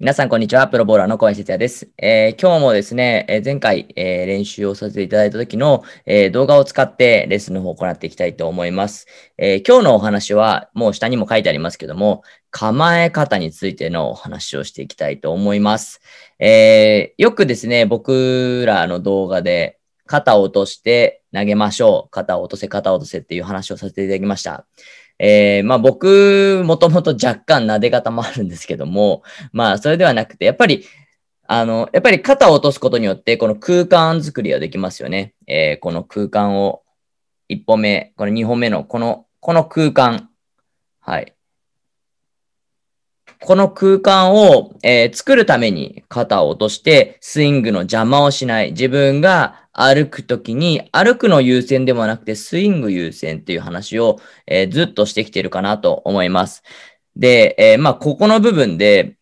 皆さん、こんにちは。プロボーラーの小林哲也です。えー、今日もですね、え前回、えー、練習をさせていただいた時の、えー、動画を使ってレッスンの方を行っていきたいと思います、え今日のお話は、もう下にも書いてありますけども、構え方についてのお話をしていきたいと思います。えよくですね、僕らの動画で、肩を落として投げましょう。肩を落とせ、肩を落とせっていう話をさせていただきました。えー、まあ僕、もともと若干撫で方もあるんですけども、まあそれではなくて、やっぱり、あの、やっぱり肩を落とすことによって、この空間作りはできますよね。えー、この空間を、1本目、この2本目の、この、この空間、はい。この空間を、えー、作るために肩を落として、スイングの邪魔をしない。自分が歩くときに、歩くの優先でもなくて、スイング優先っていう話を、えー、ずっとしてきてるかなと思います。で、えー、まあ、ここの部分で、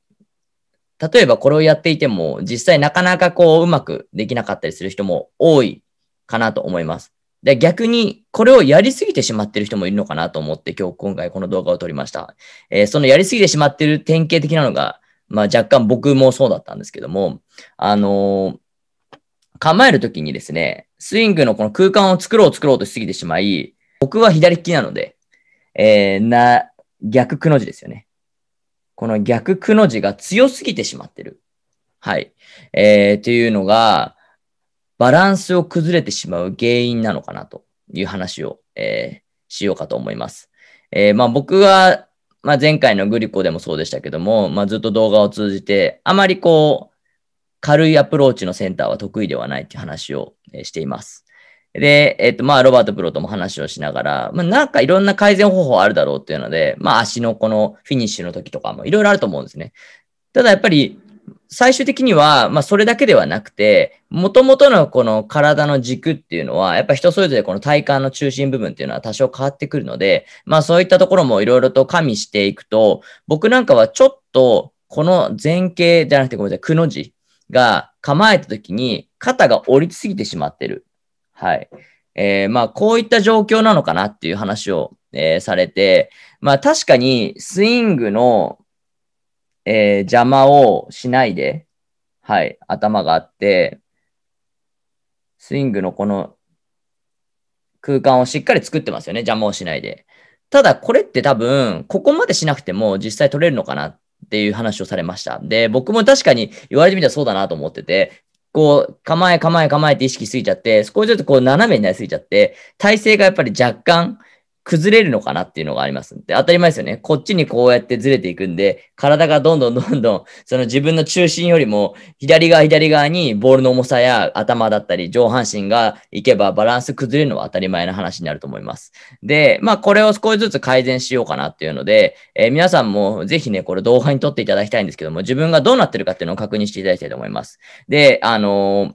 例えばこれをやっていても、実際なかなかこう、うまくできなかったりする人も多いかなと思います。で逆に、これをやりすぎてしまってる人もいるのかなと思って、今日、今回この動画を撮りました。えー、そのやりすぎてしまってる典型的なのが、まあ若干僕もそうだったんですけども、あのー、構えるときにですね、スイングのこの空間を作ろう作ろうとしすぎてしまい、僕は左利きなので、えー、な、逆くの字ですよね。この逆くの字が強すぎてしまってる。はい。えー、というのが、バランスを崩れてしまう原因なのかなという話を、えー、しようかと思います。えー、まあ、僕は、まあ、前回のグリコでもそうでしたけども、まあ、ずっと動画を通じて、あまりこう、軽いアプローチのセンターは得意ではないっていう話を、えしています。で、えっ、と、まあ、ロバートプロとも話をしながら、まあ、なんかいろんな改善方法あるだろうっていうので、まあ、足のこのフィニッシュの時とかもいろいろあると思うんですね。ただやっぱり最終的には、まあ、それだけではなくて、もともとのこの体の軸っていうのは、やっぱ人それぞれこの体幹の中心部分っていうのは多少変わってくるので、まあ、そういったところもいろいろと加味していくと、僕なんかはちょっと、この前傾じゃなくてごめんなさい、くの字が構えた時に肩が折りすぎてしまってる。はい。えー、まあ、こういった状況なのかなっていう話を、えー、されて、まあ、確かにスイングのえー、邪魔をしないで、はい、頭があって、スイングのこの空間をしっかり作ってますよね、邪魔をしないで。ただ、これって多分、ここまでしなくても実際取れるのかなっていう話をされました。で、僕も確かに言われてみたらそうだなと思ってて、こう、構え構え構えて意識すぎちゃって、少しずつこう斜めになりすぎちゃって、体勢がやっぱり若干、崩れるのかなっていうのがありますで、当たり前ですよね。こっちにこうやってずれていくんで、体がどんどんどんどん、その自分の中心よりも、左側左側にボールの重さや頭だったり、上半身が行けばバランス崩れるのは当たり前の話になると思います。で、まあこれを少しずつ改善しようかなっていうので、えー、皆さんもぜひね、これ動画に撮っていただきたいんですけども、自分がどうなってるかっていうのを確認していただきたいと思います。で、あのー、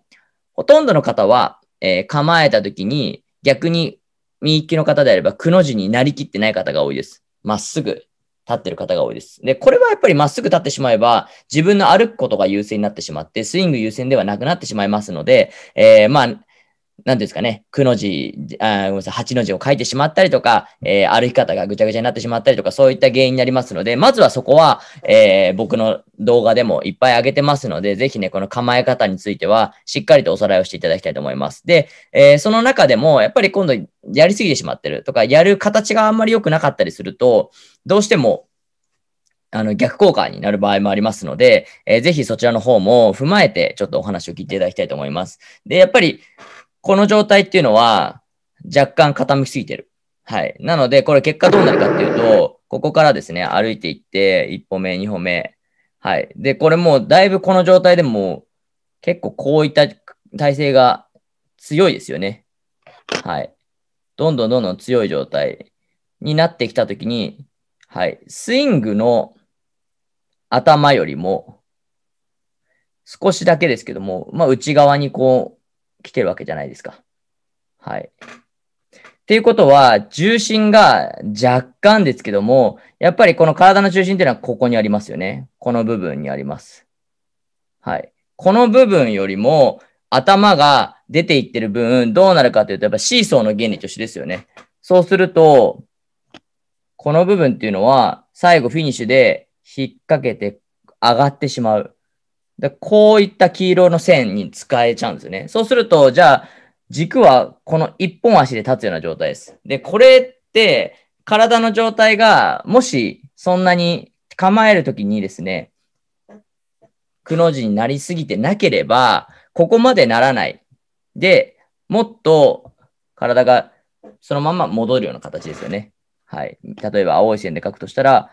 ほとんどの方は、えー、構えた時に逆に右利きの方であれば、くの字になりきってない方が多いです。まっすぐ立ってる方が多いです。で、これはやっぱりまっすぐ立ってしまえば、自分の歩くことが優先になってしまって、スイング優先ではなくなってしまいますので、えー、まあ、何ですかね、9の字、あごめんなさい、8の字を書いてしまったりとか、えー、歩き方がぐちゃぐちゃになってしまったりとか、そういった原因になりますので、まずはそこは、えー、僕の動画でもいっぱい上げてますので、ぜひね、この構え方については、しっかりとおさらいをしていただきたいと思います。で、えー、その中でも、やっぱり今度、やりすぎてしまってるとか、やる形があんまり良くなかったりすると、どうしても、あの、逆効果になる場合もありますので、えー、ぜひそちらの方も踏まえて、ちょっとお話を聞いていただきたいと思います。で、やっぱり、この状態っていうのは若干傾きすぎてる。はい。なので、これ結果どうなるかっていうと、ここからですね、歩いていって、1歩目、2歩目。はい。で、これもうだいぶこの状態でも結構こういった体勢が強いですよね。はい。どんどんどんどん強い状態になってきたときに、はい。スイングの頭よりも、少しだけですけども、まあ、内側にこう、来てるわけじゃないですか。はい。っていうことは、重心が若干ですけども、やっぱりこの体の中心っていうのはここにありますよね。この部分にあります。はい。この部分よりも、頭が出ていってる分、どうなるかというと、やっぱシーソーの原理と一緒ですよね。そうすると、この部分っていうのは、最後フィニッシュで引っ掛けて上がってしまう。でこういった黄色の線に使えちゃうんですよね。そうすると、じゃあ、軸はこの一本足で立つような状態です。で、これって、体の状態が、もし、そんなに構えるときにですね、くの字になりすぎてなければ、ここまでならない。で、もっと体がそのまま戻るような形ですよね。はい。例えば青い線で書くとしたら、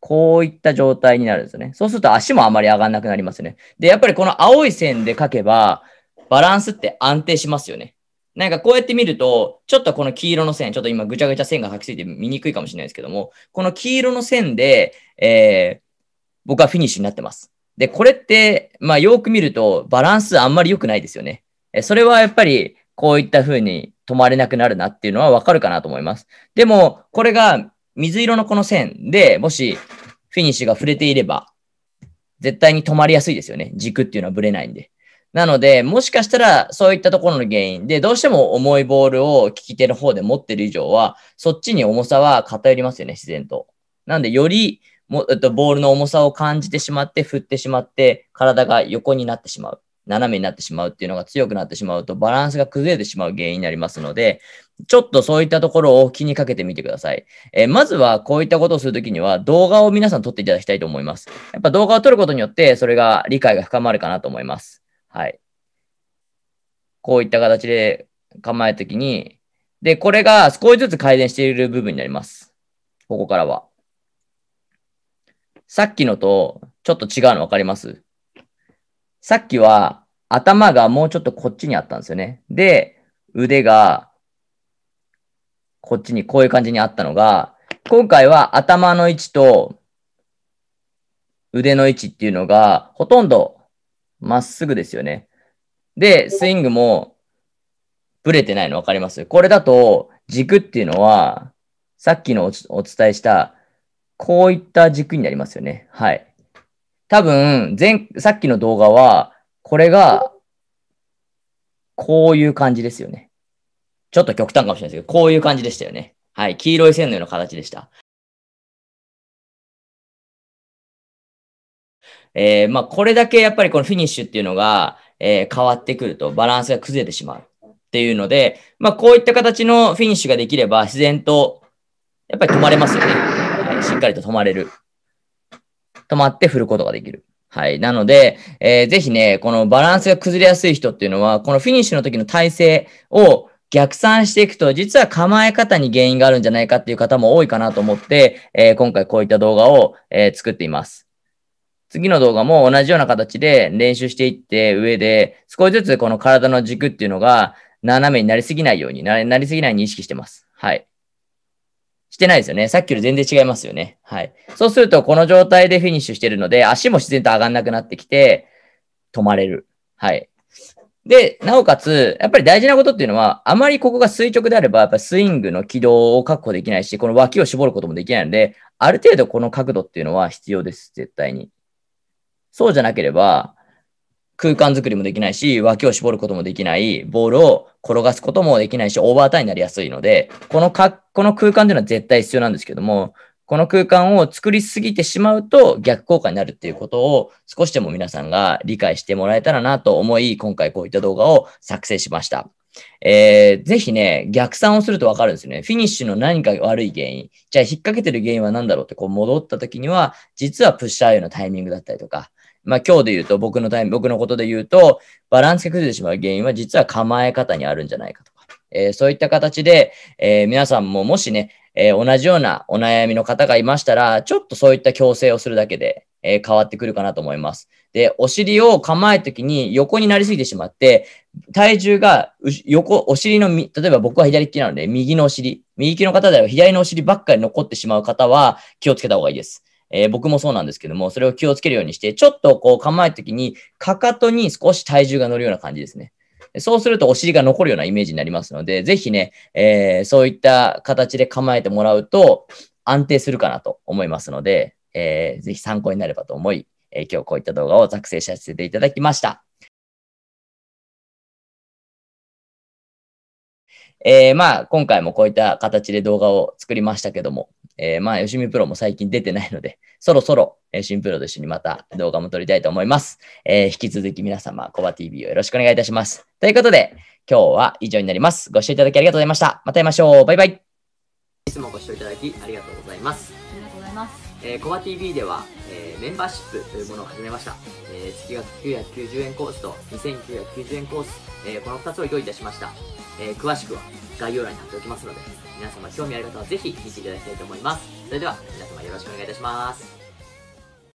こういった状態になるんですね。そうすると足もあまり上がんなくなりますね。で、やっぱりこの青い線で書けば、バランスって安定しますよね。なんかこうやって見ると、ちょっとこの黄色の線、ちょっと今ぐちゃぐちゃ線が書きすぎて見にくいかもしれないですけども、この黄色の線で、えー、僕はフィニッシュになってます。で、これって、まあよく見るとバランスあんまり良くないですよね。えそれはやっぱりこういった風に止まれなくなるなっていうのはわかるかなと思います。でも、これが水色のこの線で、もしフィニッシュが触れていれば、絶対に止まりやすいですよね。軸っていうのはぶれないんで。なので、もしかしたらそういったところの原因で、どうしても重いボールを利き手の方で持ってる以上は、そっちに重さは偏りますよね、自然と。なんで、よりも、えっと、ボールの重さを感じてしまって、振ってしまって、体が横になってしまう。斜めになってしまうっていうのが強くなってしまうとバランスが崩れてしまう原因になりますので、ちょっとそういったところを気にかけてみてください。えー、まずはこういったことをするときには動画を皆さん撮っていただきたいと思います。やっぱ動画を撮ることによってそれが理解が深まるかなと思います。はい。こういった形で構えるときに、で、これが少しずつ改善している部分になります。ここからは。さっきのとちょっと違うの分かりますさっきは頭がもうちょっとこっちにあったんですよね。で、腕がこっちにこういう感じにあったのが、今回は頭の位置と腕の位置っていうのがほとんどまっすぐですよね。で、スイングもブレてないの分かりますこれだと軸っていうのはさっきのお伝えしたこういった軸になりますよね。はい。多分、前、さっきの動画は、これが、こういう感じですよね。ちょっと極端かもしれないですけど、こういう感じでしたよね。はい。黄色い線のような形でした。えー、まあ、これだけやっぱりこのフィニッシュっていうのが、えー、変わってくるとバランスが崩れてしまうっていうので、まあ、こういった形のフィニッシュができれば自然と、やっぱり止まれますよね。はい、しっかりと止まれる。止まって振ることができる。はい。なので、えー、ぜひね、このバランスが崩れやすい人っていうのは、このフィニッシュの時の体勢を逆算していくと、実は構え方に原因があるんじゃないかっていう方も多いかなと思って、えー、今回こういった動画を、えー、作っています。次の動画も同じような形で練習していって上で、少しずつこの体の軸っていうのが斜めになりすぎないようになりすぎないように意識してます。はい。してないですよね。さっきより全然違いますよね。はい。そうすると、この状態でフィニッシュしてるので、足も自然と上がんなくなってきて、止まれる。はい。で、なおかつ、やっぱり大事なことっていうのは、あまりここが垂直であれば、やっぱスイングの軌道を確保できないし、この脇を絞ることもできないので、ある程度この角度っていうのは必要です、絶対に。そうじゃなければ、空間作りもできないし、脇を絞ることもできない、ボールを転がすこともできないし、オーバータイになりやすいので、このか、この空間というのは絶対必要なんですけども、この空間を作りすぎてしまうと逆効果になるっていうことを少しでも皆さんが理解してもらえたらなと思い、今回こういった動画を作成しました。えー、ぜひね、逆算をするとわかるんですよね。フィニッシュの何か悪い原因。じゃあ引っ掛けてる原因は何だろうってこう戻った時には、実はプッシャーへのタイミングだったりとか、まあ今日で言うと僕のタイム、僕のことで言うと、バランスが崩れてしまう原因は実は構え方にあるんじゃないかとか、えー、そういった形で、えー、皆さんももしね、えー、同じようなお悩みの方がいましたら、ちょっとそういった矯正をするだけで、え変わってくるかなと思います。で、お尻を構えるときに横になりすぎてしまって、体重が横、お尻のみ、例えば僕は左利きなので、右のお尻、右利きの方では左のお尻ばっかり残ってしまう方は気をつけた方がいいです。えー、僕もそうなんですけども、それを気をつけるようにして、ちょっとこう構えるときに、かかとに少し体重が乗るような感じですね。そうするとお尻が残るようなイメージになりますので、ぜひね、えー、そういった形で構えてもらうと安定するかなと思いますので、えー、ぜひ参考になればと思い、えー、今日こういった動画を作成させていただきました。えー、まあ、今回もこういった形で動画を作りましたけども、えー、まあ、よしみプロも最近出てないので、そろそろ、えー、新プロと一緒にまた動画も撮りたいと思います。えー、引き続き皆様、コバ TV をよろしくお願いいたします。ということで、今日は以上になります。ご視聴いただきありがとうございました。また会いましょう。バイバイ。いつもご視聴いただきありがとうございます。ありがとうございます。えー、コバ TV では、えー、メンバーシップというものを始めました。えー、月額990円コースと2990円コース、えー、この2つを用意いたしました。え詳しくは概要欄に貼っておきますので、皆様興味ある方はぜひ見ていただきたいと思います。それでは皆様よろしくお願いいたします。